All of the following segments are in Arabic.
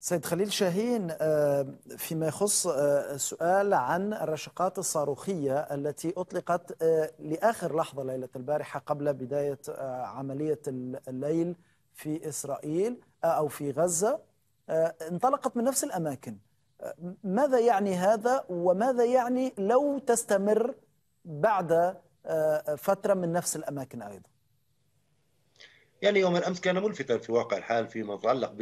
سيد خليل شاهين آه، فيما يخص آه، سؤال عن الرشقات الصاروخية التي أطلقت آه، لآخر لحظة ليلة البارحة قبل بداية عملية الليل في إسرائيل أو في غزة انطلقت من نفس الأماكن ماذا يعني هذا وماذا يعني لو تستمر بعد فترة من نفس الأماكن أيضا يعني يوم الأمس كان ملفتا في واقع الحال فيما يتعلق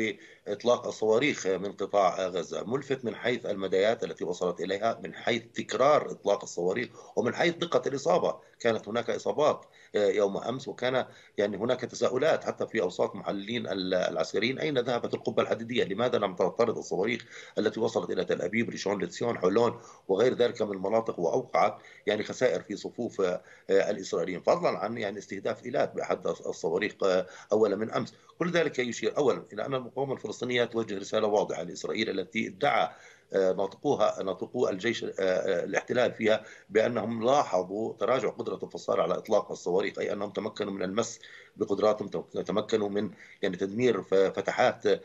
بإطلاق الصواريخ من قطاع غزة ملفت من حيث المدايات التي وصلت إليها من حيث تكرار إطلاق الصواريخ ومن حيث دقة الإصابة كانت هناك إصابات آه، يوم أمس وكان يعني هناك تساؤلات حتى في أوساط محللين العسكريين أين ذهبت القبة الحديدية لماذا لم تطرد الصواريخ التي وصلت إلى تل أبيب ريشون لتسيون حولون وغير ذلك من المناطق وأوقعت يعني خسائر في صفوف آه، آه، الإسرائيليين فضلا عن يعني استهداف إيلات بأحد الصواريخ اولا من أمس كل ذلك يشير أولا إلى أن المقاومة الفلسطينية توجه رسالة واضحة لإسرائيل التي ادعى نطقوها نطقوا الجيش آه، آه، الاحتلال فيها بانهم لاحظوا تراجع قدره الفصائل على اطلاق الصواريخ اي انهم تمكنوا من المس بقدراتهم تمكنوا من يعني تدمير فتحات آه،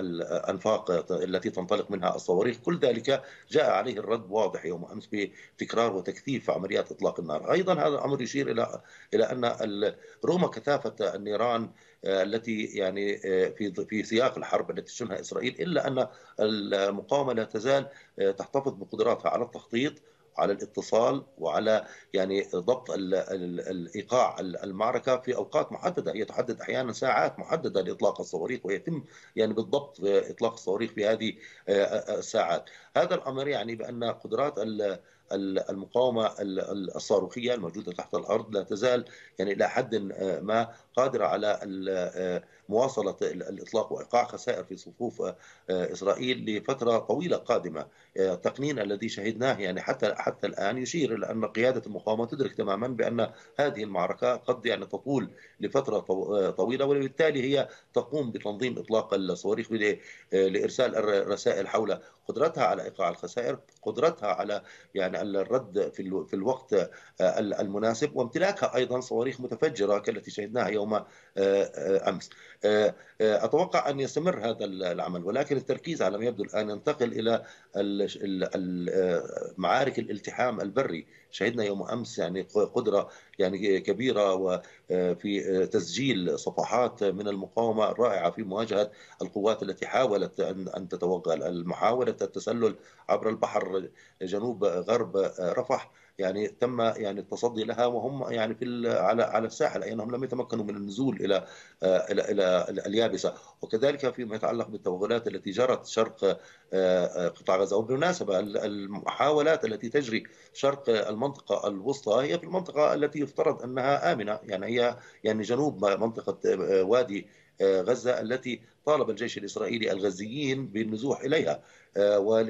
الانفاق التي تنطلق منها الصواريخ كل ذلك جاء عليه الرد واضح يوم امس بتكرار وتكثيف عمليات اطلاق النار ايضا هذا الامر يشير الى الى ان رغم كثافه النيران التي يعني آه، في في سياق الحرب التي تشنها اسرائيل الا ان المقاومه لا تزال آه، تحتفظ بقدراتها على التخطيط على الاتصال وعلى يعني ضبط الايقاع المعركه في اوقات محدده هي تحدد احيانا ساعات محدده لاطلاق الصواريخ ويتم يعني بالضبط اطلاق الصواريخ في هذه آه، الساعات هذا الامر يعني بان قدرات المقاومه الصاروخيه الموجوده تحت الارض لا تزال يعني الى حد ما قادرة على آه، مواصلة الإطلاق وإيقاع خسائر في صفوف آه، إسرائيل لفترة طويلة قادمة آه، التقنين الذي شهدناه يعني حتى حتى الآن يشير إلى أن قيادة المقاومة تدرك تماما بأن هذه المعركة قد يعني تطول لفترة طويلة وبالتالي هي تقوم بتنظيم إطلاق الصواريخ لإرسال الرسائل حول قدرتها على إيقاع الخسائر قدرتها على يعني الرد في الوقت المناسب وامتلاكها أيضا صواريخ متفجرة كالتي شهدناها يوم آه، آه، امس آه، اتوقع ان يستمر هذا العمل ولكن التركيز على ما يبدو الان ينتقل الى معارك الالتحام البري شهدنا يوم امس يعني قدره يعني كبيره وفي تسجيل صفحات من المقاومه الرائعه في مواجهه القوات التي حاولت ان تتوغل محاوله التسلل عبر البحر جنوب غرب رفح يعني تم يعني التصدي لها وهم يعني في على على الساحل اي لم يتمكنوا من بالنزول الى آه، الى الى اليابسه وكذلك فيما يتعلق بالتوغلات التي جرت شرق آه، آه، قطاع غزه وبالمناسبه المحاولات التي تجري شرق المنطقه الوسطى هي في المنطقه التي يفترض انها امنه يعني هي يعني جنوب منطقه وادي غزه التي طالب الجيش الاسرائيلي الغزيين بالنزوح اليها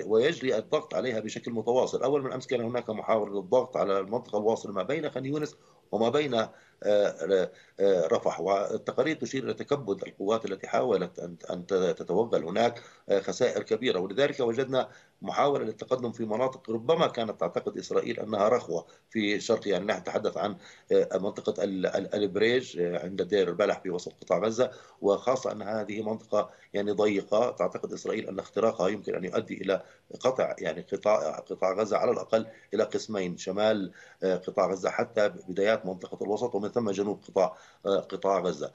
ويجري الضغط عليها بشكل متواصل، اول من امس كان هناك محاوله للضغط على المنطقه الواصله ما بين خان يونس وما بين آه، آه، آه، رفح والتقارير تشير إلى تكبد القوات التي حاولت أن تتوغل هناك خسائر كبيرة ولذلك وجدنا محاولة للتقدم في مناطق ربما كانت تعتقد إسرائيل أنها رخوة في شرق يعني نحن نتحدث عن منطقة البريج عند دير البلح في وسط قطاع غزة وخاصة أن هذه منطقة يعني ضيقة تعتقد إسرائيل أن اختراقها يمكن أن يؤدي إلى قطع يعني قطاع قطاع غزة على الأقل إلى قسمين شمال قطاع غزة حتى بدايات منطقه الوسط ومن ثم جنوب قطاع آه، قطاع غزه.